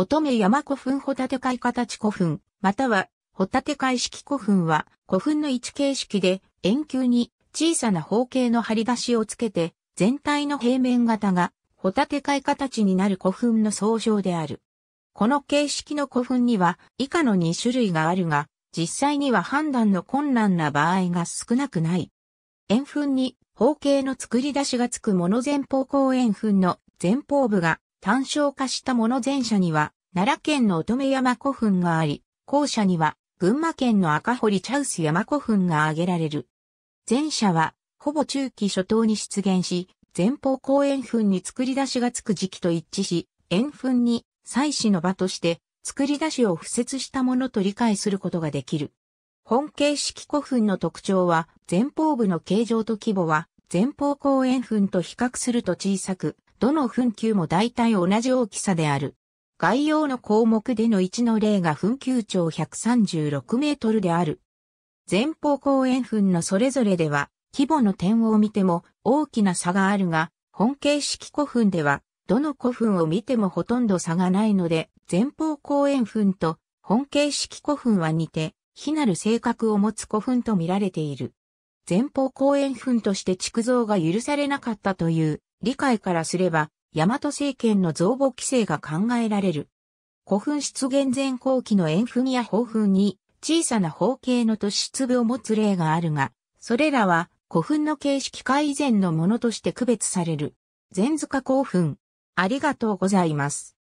乙女山古墳ホタテ貝形古墳、または、ホタテ貝式古墳は、古墳の位置形式で、円球に小さな方形の張り出しをつけて、全体の平面型が、ホタテ貝形になる古墳の総称である。この形式の古墳には、以下の2種類があるが、実際には判断の困難な場合が少なくない。円墳に、方形の作り出しがつくもの前方後円墳の前方部が単勝化したもの前者には、奈良県の乙女山古墳があり、後者には、群馬県の赤堀茶臼山古墳が挙げられる。前者は、ほぼ中期初頭に出現し、前方後円墳に作り出しがつく時期と一致し、円墳に祭祀の場として作り出しを付設したものと理解することができる。本形式古墳の特徴は、前方部の形状と規模は、前方後円墳と比較すると小さく、どの墳丘も大体同じ大きさである。概要の項目での1の例が墳丘長136メートルである。前方後円墳のそれぞれでは、規模の点を見ても大きな差があるが、本形式古墳では、どの古墳を見てもほとんど差がないので、前方後円墳と本形式古墳は似て、非なる性格を持つ古墳と見られている。前方後円墳として築造が許されなかったという理解からすれば、大和政権の増募規制が考えられる。古墳出現前後期の円墳や宝墳に小さな方形の突出部を持つ例があるが、それらは古墳の形式化以前のものとして区別される。禅塚古墳。ありがとうございます。